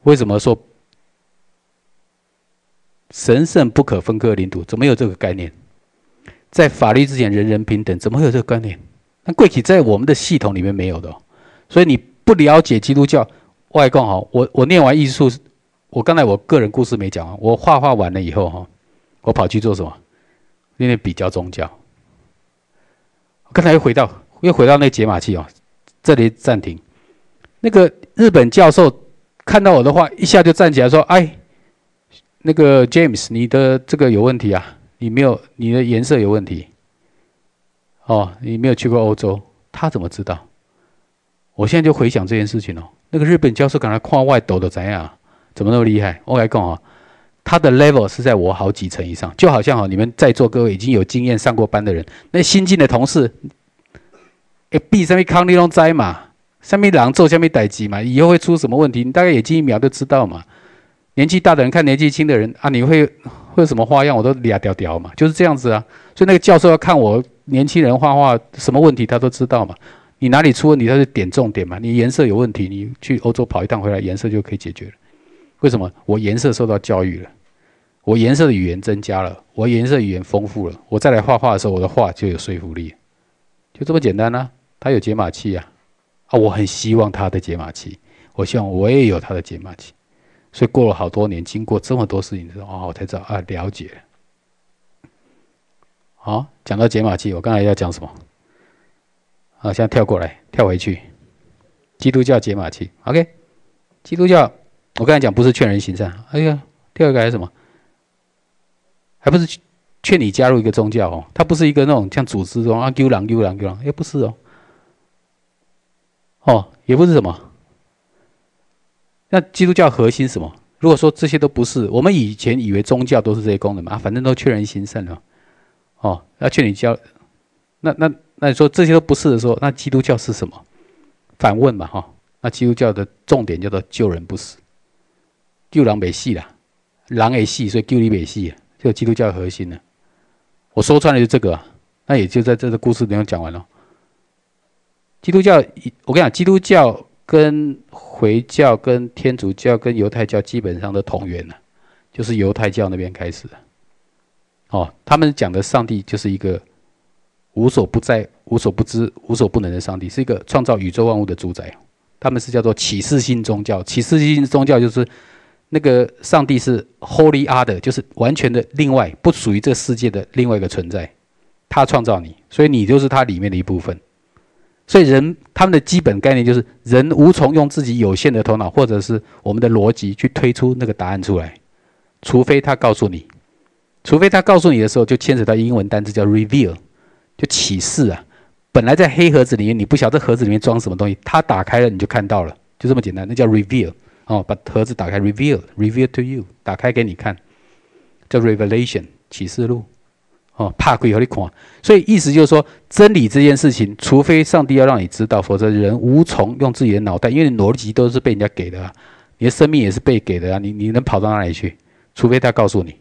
为什么说神圣不可分割领土？怎么有这个概念？在法律之前人人平等，怎么会有这个观念？那贵体在我们的系统里面没有的，所以你不了解基督教外供哈。我我念完艺术，我刚才我个人故事没讲完。我画画完了以后哈，我跑去做什么？因为比较宗教，我刚才又回到，又回到那解码器哦，这里暂停。那个日本教授看到我的话，一下就站起来说：“哎，那个 James，你的这个有问题啊，你没有，你的颜色有问题哦，你没有去过欧洲，他怎么知道？”我现在就回想这件事情哦，那个日本教授刚才胯外抖的怎样，怎么那么厉害？我来讲哦。他的 level 是在我好几层以上，就好像哦，你们在座各位已经有经验上过班的人，那新进的同事，哎，上面康利弄灾嘛，上面狼坐，下面逮鸡嘛，以后会出什么问题？你大概眼睛一秒就知道嘛。年纪大的人看年纪轻的人啊，你会会什么花样？我都俩屌屌嘛，就是这样子啊。所以那个教授要看我年轻人画画什么问题，他都知道嘛。你哪里出问题，他就点重点嘛。你颜色有问题，你去欧洲跑一趟回来，颜色就可以解决了。为什么？我颜色受到教育了。我颜色的语言增加了，我颜色语言丰富了，我再来画画的时候，我的画就有说服力，就这么简单啊。他有解码器呀，啊，我很希望他的解码器，我希望我也有他的解码器。所以过了好多年，经过这么多事情之后，啊，我才知道啊，了解。好，讲到解码器，我刚才要讲什么？啊，现在跳过来，跳回去，基督教解码器。OK，基督教，我刚才讲不是劝人行善，哎呀，第二个还是什么？还不是劝你加入一个宗教哦？他不是一个那种像组织中啊，丢狼、丢狼、丢狼，也不是哦，哦，也不是什么。那基督教核心什么？如果说这些都不是，我们以前以为宗教都是这些功能嘛，反正都劝人心善了。哦，要劝你教，那那那你说这些都不是的时候，那基督教是什么？反问嘛，哈，那基督教的重点叫做救人不死，救狼没戏啦，狼也戏，所以救你没戏。就基督教核心呢，我说穿了就这个，那也就在这个故事里面讲完了。基督教，我跟你讲，基督教跟回教、跟天主教、跟犹太教基本上都同源了，就是犹太教那边开始的。哦，他们讲的上帝就是一个无所不在、无所不知、无所不能的上帝，是一个创造宇宙万物的主宰。他们是叫做启示性宗教，启示性宗教就是。那个上帝是 Holy Other，就是完全的另外，不属于这世界的另外一个存在。他创造你，所以你就是他里面的一部分。所以人他们的基本概念就是，人无从用自己有限的头脑，或者是我们的逻辑去推出那个答案出来，除非他告诉你，除非他告诉你的时候就牵扯到英文单词叫 Reveal，就启示啊。本来在黑盒子里面你不晓得盒子里面装什么东西，他打开了你就看到了，就这么简单。那叫 Reveal。哦，把盒子打开，reveal，reveal to you，打开给你看，叫 revelation，启示录。哦，怕鬼和你狂，所以意思就是说，真理这件事情，除非上帝要让你知道，否则人无从用自己的脑袋，因为你逻辑都是被人家给的，啊，你的生命也是被给的啊，你你能跑到哪里去？除非他告诉你。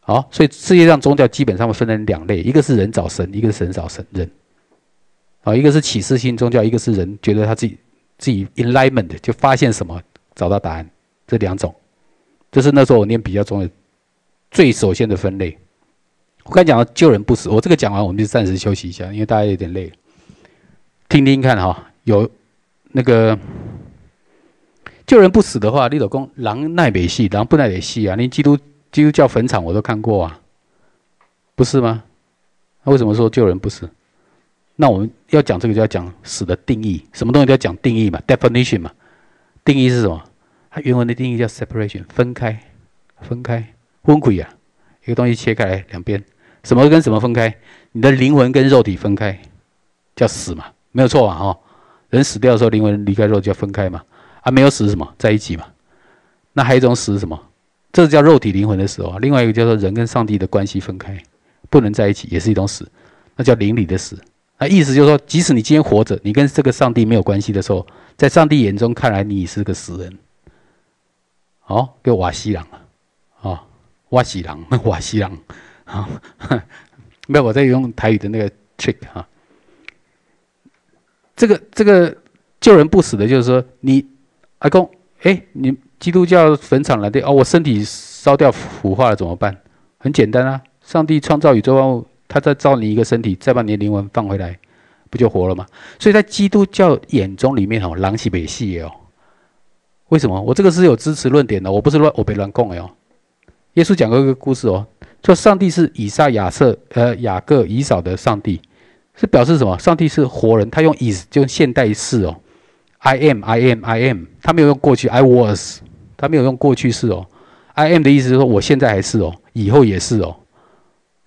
好，所以世界上宗教基本上会分成两类，一个是人找神，一个是神找神人。啊，一个是启示性宗教，一个是人觉得他自己自己 enlightenment 就发现什么。找到答案，这两种，就是那时候我念比较重要，最首先的分类。我刚讲了救人不死，我这个讲完，我们就暂时休息一下，因为大家有点累。听听看哈，有那个救人不死的话，你老公狼耐北系，狼不耐北系啊？连基督基督教坟场我都看过啊，不是吗？那为什么说救人不死？那我们要讲这个就要讲死的定义，什么东西都要讲定义嘛，definition 嘛。定义是什么？它原文的定义叫 separation，分开，分开，分轨啊，一个东西切开来，两边什么跟什么分开？你的灵魂跟肉体分开，叫死嘛，没有错吧？哦，人死掉的时候，灵魂离开肉要分开嘛？啊，没有死是什么？在一起嘛。那还有一种死什么？这叫肉体灵魂的死哦。啊。另外一个叫做人跟上帝的关系分开，不能在一起，也是一种死，那叫灵里的死。那意思就是说，即使你今天活着，你跟这个上帝没有关系的时候，在上帝眼中看来，你是个死人。给我瓦西郎啊，哦，瓦西郎，瓦西郎。没有，我在用台语的那个 trick 啊。这个这个救人不死的，就是说，你阿公，哎，你基督教坟场来的哦，我身体烧掉腐化了怎么办？很简单啊，上帝创造宇宙万物。他再造你一个身体，再把你的灵魂放回来，不就活了吗？所以在基督教眼中里面哦，狼戏北戏哦。为什么？我这个是有支持论点的，我不是乱，我别乱供哦。耶稣讲过一个故事哦，说上帝是以撒、亚瑟、呃、雅各、以扫的上帝，是表示什么？上帝是活人，他用 is 就现代式哦，I am，I am，I am，他没有用过去 I was，他没有用过去式哦，I am 的意思是说我现在还是哦，以后也是哦。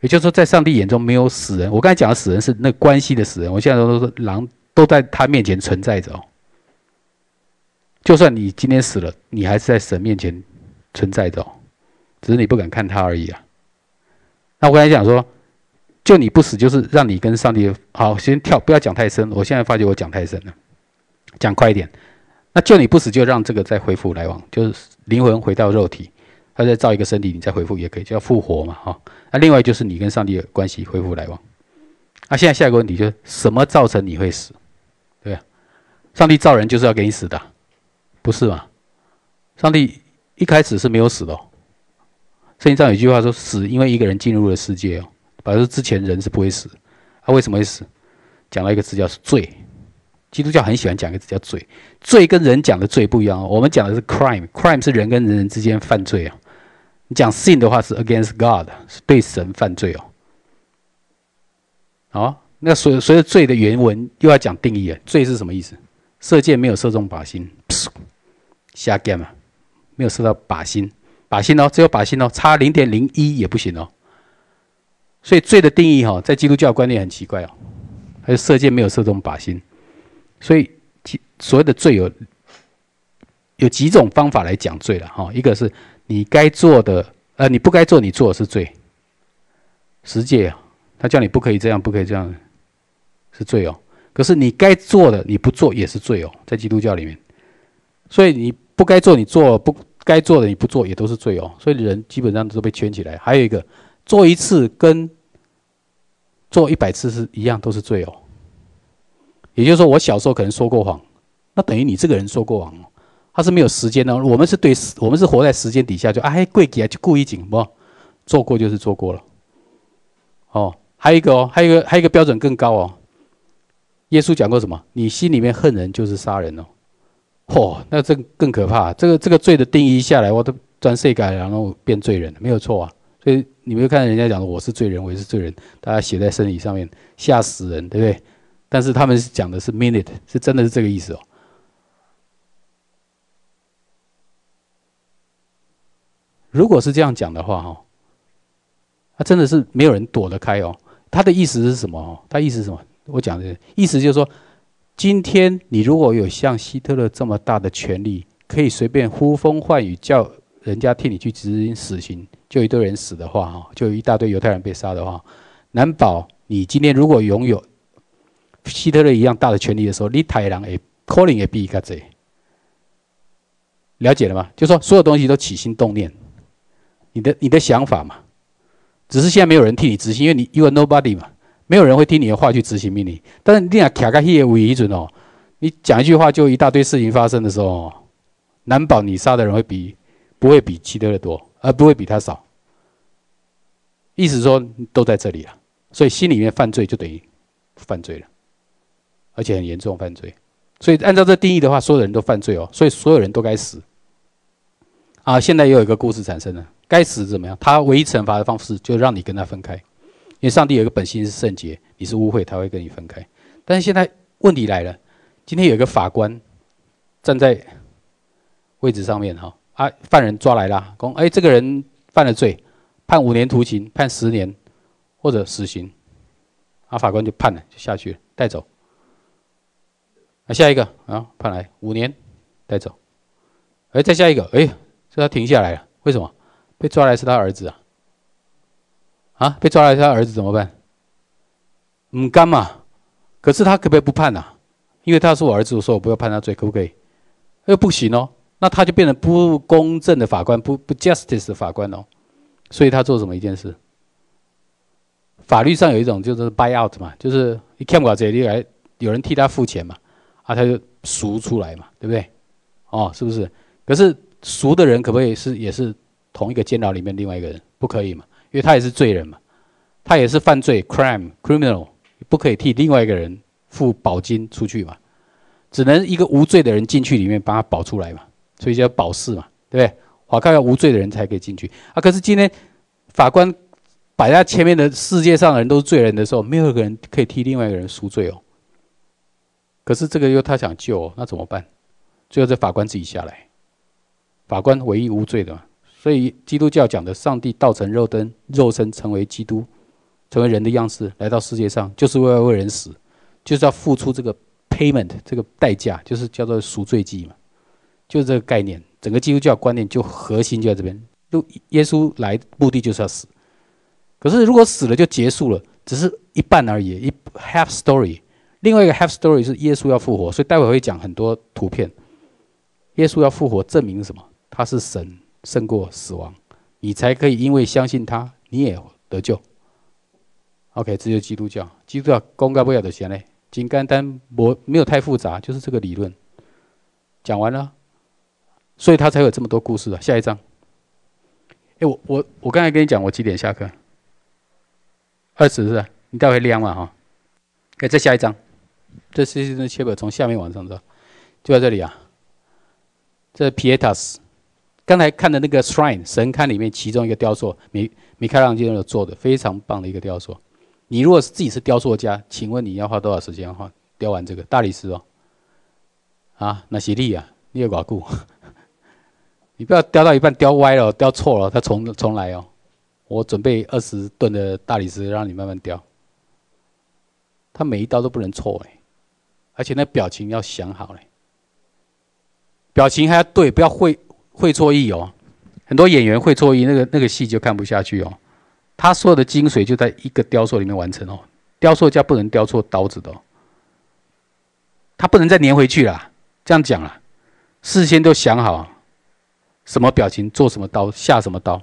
也就是说，在上帝眼中没有死人。我刚才讲的死人是那关系的死人。我现在都说狼都在他面前存在着哦。就算你今天死了，你还是在神面前存在着哦，只是你不敢看他而已啊。那我刚才讲说，救你不死就是让你跟上帝好，先跳，不要讲太深。我现在发觉我讲太深了，讲快一点。那救你不死就让这个再恢复来往，就是灵魂回到肉体。再造一个身体，你再回复也可以，叫复活嘛，哈。那另外就是你跟上帝的关系恢复来往。那现在下一个问题就是什么造成你会死？对，上帝造人就是要给你死的，不是吗？上帝一开始是没有死的。圣经上有一句话说，死因为一个人进入了世界哦，本来之前人是不会死，他为什么会死？讲了一个字叫罪。基督教很喜欢讲一个字叫罪，罪跟人讲的罪不一样，哦，我们讲的是 crime，crime 是人跟人人之间犯罪啊。你讲 sin 的话是 against God，是对神犯罪哦。好，那所所谓罪的原文又要讲定义了，罪是什么意思？射箭没有射中靶心，瞎 game 啊，没有射到靶心，靶心哦，只有靶心哦，差零点零一也不行哦。所以罪的定义哈，在基督教观念很奇怪哦，还有射箭没有射中靶心。所以所谓的罪有有几种方法来讲罪了哈，一个是。你该做的，呃，你不该做，你做是罪。十诫，他叫你不可以这样，不可以这样，是罪哦。可是你该做的，你不做也是罪哦，在基督教里面。所以你不该做，你做；不该做的，你不做也都是罪哦。所以人基本上都被圈起来。还有一个，做一次跟做一百次是一样，都是罪哦。也就是说，我小时候可能说过谎，那等于你这个人说过谎哦。他是没有时间的，我们是对时，我们是活在时间底下，就哎，贵几啊，就故意紧不？做过就是做过了，哦，还有一个哦，还有一个，还有一个标准更高哦。耶稣讲过什么？你心里面恨人就是杀人哦。嚯，那这更可怕，这个这个罪的定义下来，我都钻世改，然后变罪人，没有错啊。所以你没有看人家讲的，我是罪人，我是罪人，大家写在身体上面吓死人，对不对？但是他们讲的是 minute，是真的是这个意思哦。如果是这样讲的话，哈，他真的是没有人躲得开哦。他的意思是什么？哦，他意思是什么？我讲的意思就是说，今天你如果有像希特勒这么大的权力，可以随便呼风唤雨，叫人家替你去执行死刑，就一堆人死的话，哈，就一大堆犹太人被杀的话，难保你今天如果拥有希特勒一样大的权力的时候，你太郎也，calling 也必一个贼。了解了吗？就说所有东西都起心动念。你的你的想法嘛，只是现在没有人替你执行，因为你 you are nobody 嘛，没有人会听你的话去执行命令。但是你讲卡卡西也无语哦，你讲一句话就一大堆事情发生的时候，难保你杀的人会比不会比其他的多，而不会比他少。意思说都在这里了，所以心里面犯罪就等于犯罪了，而且很严重犯罪。所以按照这定义的话，所有的人都犯罪哦，所以所有人都该死。啊，现在又有一个故事产生了。该死，怎么样？他唯一惩罚的方式就让你跟他分开，因为上帝有一个本性是圣洁，你是污秽，他会跟你分开。但是现在问题来了，今天有一个法官站在位置上面哈，啊，犯人抓来了，公，哎，这个人犯了罪，判五年徒刑，判十年或者死刑，啊，法官就判了，就下去了，带走。啊，下一个啊，判来五年，带走。哎，再下一个，哎，这他停下来了，为什么？被抓来是他儿子啊！啊，被抓来是他儿子怎么办？唔干嘛？可是他可不可以不判呐？因为他是我儿子，我说我不要判他罪，可不可以？又不行哦，那他就变成不公正的法官，不不 justice 的法官哦。所以他做什么一件事？法律上有一种就是 buy out 嘛，就是你欠寡这你来有人替他付钱嘛，啊，他就赎出来嘛，对不对？哦，是不是？可是赎的人可不可以是也是？同一个监牢里面，另外一个人不可以嘛？因为他也是罪人嘛，他也是犯罪 （crime, criminal），不可以替另外一个人付保金出去嘛？只能一个无罪的人进去里面帮他保出来嘛？所以叫保释嘛，对不对？好，看要无罪的人才可以进去啊。可是今天法官摆他前面的世界上的人都是罪人的时候，没有一个人可以替另外一个人赎罪哦。可是这个又他想救，那怎么办？最后这法官自己下来，法官唯一无罪的嘛。所以基督教讲的上帝道成肉身，肉身成为基督，成为人的样式来到世界上，就是为了为人死，就是要付出这个 payment 这个代价，就是叫做赎罪祭嘛，就这个概念。整个基督教观念就核心就在这边，就耶稣来目的就是要死。可是如果死了就结束了，只是一半而已，一 half story。另外一个 half story 是耶稣要复活，所以待会会讲很多图片。耶稣要复活证明什么？他是神。胜过死亡，你才可以因为相信他，你也得救。OK，只有基督教，基督教公开不了的钱嘞，金刚单，没没有太复杂，就是这个理论。讲完了，所以他才有这么多故事啊。下一章，哎，我我我刚才跟你讲，我几点下课？二十，是啊，你待会量嘛哈，可以再下一章。这是一张切表，从下面往上走，就在这里啊。这是 Pietas。刚才看的那个 shrine 神龛里面其中一个雕塑，米米开朗基罗做的，非常棒的一个雕塑。你如果是自己是雕塑家，请问你要花多少时间？哈，雕完这个大理石哦，啊，那西利啊，你有寡顾，你不要雕到一半雕歪了，雕错了，他重重来哦。我准备二十吨的大理石让你慢慢雕，他每一刀都不能错哎，而且那表情要想好嘞，表情还要对，不要会。会错意哦，很多演员会错意，那个那个戏就看不下去哦。他所有的精髓就在一个雕塑里面完成哦。雕塑家不能雕错刀子的，他不能再粘回去了。这样讲啊，事先都想好，什么表情做什么刀下什么刀，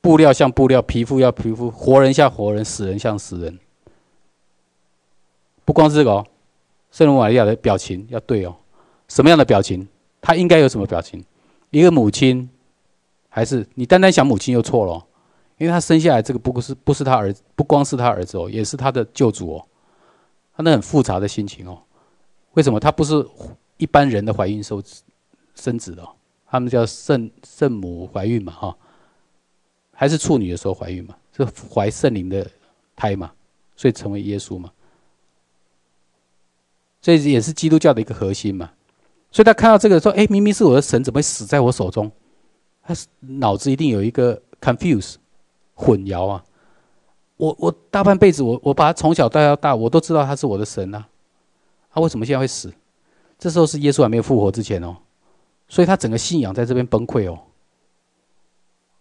布料像布料，皮肤要皮肤，活人像活人，死人像死人。不光是哦，圣母玛利亚的表情要对哦，什么样的表情，他应该有什么表情。一个母亲，还是你单单想母亲又错了，因为她生下来这个不是不是她儿子，不光是她儿子哦，也是她的救主哦，她那很复杂的心情哦，为什么她不是一般人的怀孕生子的？他们叫圣圣母怀孕嘛哈，还是处女的时候怀孕嘛？是怀圣灵的胎嘛？所以成为耶稣嘛？所以也是基督教的一个核心嘛？所以他看到这个说：“哎，明明是我的神，怎么会死在我手中？”他脑子一定有一个 confuse，混淆啊！我我大半辈子，我我把他从小带到大，我都知道他是我的神啊！他为什么现在会死？这时候是耶稣还没有复活之前哦，所以他整个信仰在这边崩溃哦。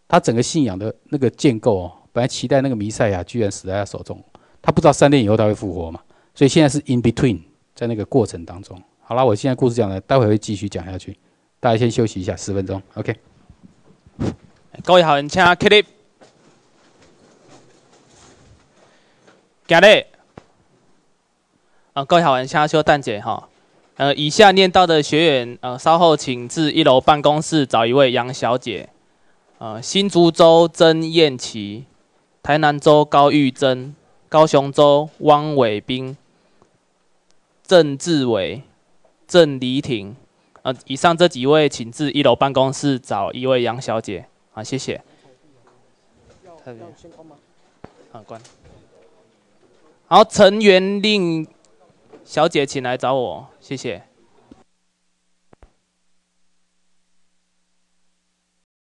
他整个信仰的那个建构哦，本来期待那个弥赛亚居然死在他手中，他不知道三天以后他会复活嘛，所以现在是 in between，在那个过程当中。好了，我现在故事讲了，待会会继续讲下去。大家先休息一下，十分钟，OK。各位好，请迎请克力，加力。啊，各位好，人迎请收蛋姐哈。呃，以下念到的学员，呃，稍后请至一楼办公室找一位杨小姐。呃，新竹州曾燕琪，台南州高玉珍，高雄州汪伟斌，郑志伟。郑黎婷，啊，以上这几位请至一楼办公室找一位杨小姐，啊，谢谢。好，陈元令小姐，请来找我，谢谢。